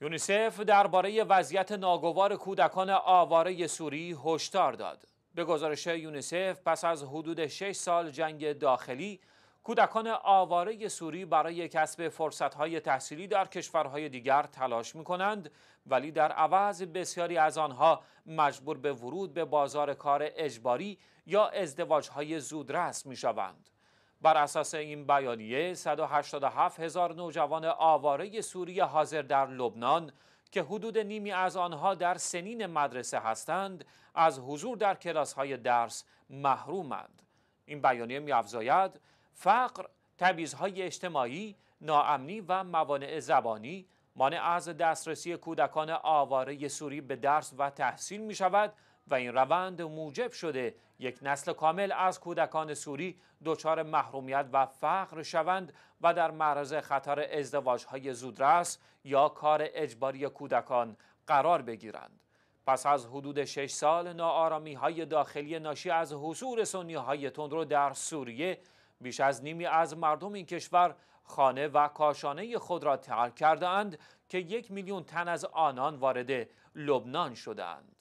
یونیسف درباره وضعیت ناگوار کودکان آواره سوری هشدار داد. به گزارش یونیسف پس از حدود 6 سال جنگ داخلی کودکان آواره سوری برای کسب فرصتهای تحصیلی در کشورهای دیگر تلاش می کنند ولی در عوض بسیاری از آنها مجبور به ورود به بازار کار اجباری یا ازدواجهای زودرس می شوند. بر اساس این بیانیه 187 هزار نوجوان آواره سوریه حاضر در لبنان که حدود نیمی از آنها در سنین مدرسه هستند از حضور در کلاس های درس محرومند این بیانیه می‌افزاید فقر تبیزهای اجتماعی ناامنی و موانع زبانی مانع از دسترسی کودکان آواره سوری به درس و تحصیل می شود و این روند موجب شده یک نسل کامل از کودکان سوری دچار محرومیت و فقر شوند و در معرض خطر ازدواج های زودرس یا کار اجباری کودکان قرار بگیرند. پس از حدود 6 سال ناآرامی های داخلی ناشی از حضور سنی تندرو در سوریه بیش از نیمی از مردم این کشور خانه و کاشانه خود را ترک کرده که یک میلیون تن از آنان وارد لبنان شدند.